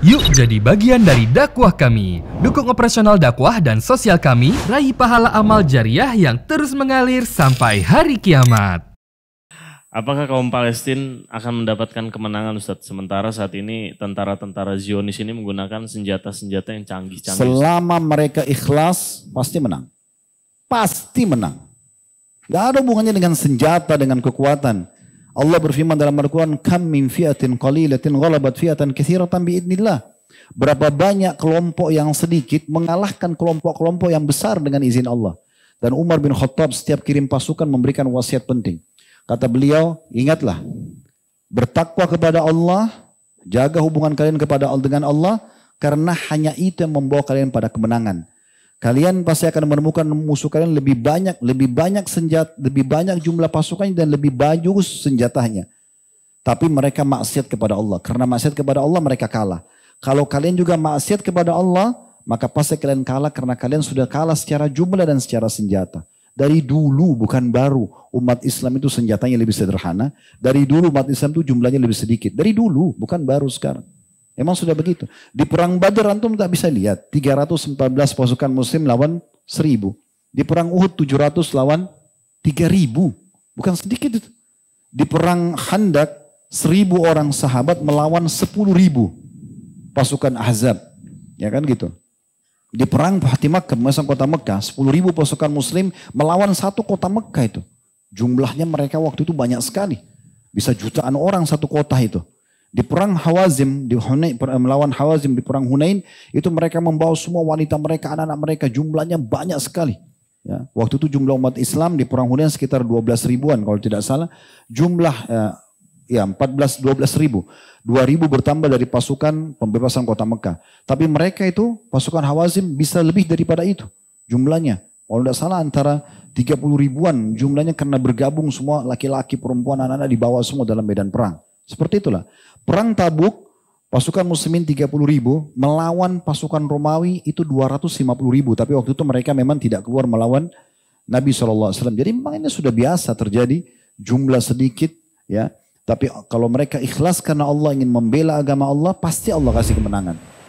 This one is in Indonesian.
Yuk jadi bagian dari dakwah kami. Dukung operasional dakwah dan sosial kami, raih pahala amal jariah yang terus mengalir sampai hari kiamat. Apakah kaum Palestina akan mendapatkan kemenangan Ustadz? Sementara saat ini tentara-tentara Zionis ini menggunakan senjata-senjata yang canggih-canggih. Selama mereka ikhlas, pasti menang. Pasti menang. Gak ada hubungannya dengan senjata, dengan kekuatan. Allah berfirman dalam Al-Quran, Kam min fiatin qalilatin ghalabat fiatan kathiratan biidnillah. Berapa banyak kelompok yang sedikit mengalahkan kelompok-kelompok yang besar dengan izin Allah. Dan Umar bin Khattab setiap kirim pasukan memberikan wasiat penting. Kata beliau, ingatlah, bertakwa kepada Allah, jaga hubungan kalian kepada dengan Allah, karena hanya itu yang membawa kalian pada kemenangan. Kalian pasti akan menemukan musuh kalian lebih banyak, lebih banyak senjata, lebih banyak jumlah pasukannya dan lebih bagus senjatanya. Tapi mereka maksiat kepada Allah. Karena maksiat kepada Allah mereka kalah. Kalau kalian juga maksiat kepada Allah, maka pasti kalian kalah karena kalian sudah kalah secara jumlah dan secara senjata. Dari dulu bukan baru umat Islam itu senjatanya lebih sederhana. Dari dulu umat Islam itu jumlahnya lebih sedikit. Dari dulu bukan baru sekarang. Emang sudah begitu. Di perang Badar antum tak bisa lihat. 314 pasukan muslim lawan 1000. Di perang Uhud 700 lawan 3000. Bukan sedikit itu. Di perang Handak 1000 orang sahabat melawan 10.000 pasukan Ahzab. Ya kan gitu. Di perang Bahati Makkah, masa kota Mekah, 10.000 pasukan muslim melawan satu kota Mekah itu. Jumlahnya mereka waktu itu banyak sekali. Bisa jutaan orang satu kota itu. Di perang Hawazim, di Hunain, melawan Hawazim di perang Hunain, itu mereka membawa semua wanita mereka, anak-anak mereka, jumlahnya banyak sekali. Ya, waktu itu jumlah umat Islam di perang Hunain sekitar 12 ribuan kalau tidak salah. Jumlah ya, ya 14 12 ribu. 2 ribu bertambah dari pasukan pembebasan kota Mekah. Tapi mereka itu pasukan Hawazim bisa lebih daripada itu jumlahnya. Kalau tidak salah antara 30 ribuan jumlahnya karena bergabung semua laki-laki, perempuan, anak-anak dibawa semua dalam medan perang. Seperti itulah. Perang Tabuk, pasukan muslimin 30 ribu, melawan pasukan Romawi itu 250 ribu. Tapi waktu itu mereka memang tidak keluar melawan Nabi SAW. Jadi memang ini sudah biasa terjadi, jumlah sedikit ya. Tapi kalau mereka ikhlas karena Allah ingin membela agama Allah, pasti Allah kasih kemenangan.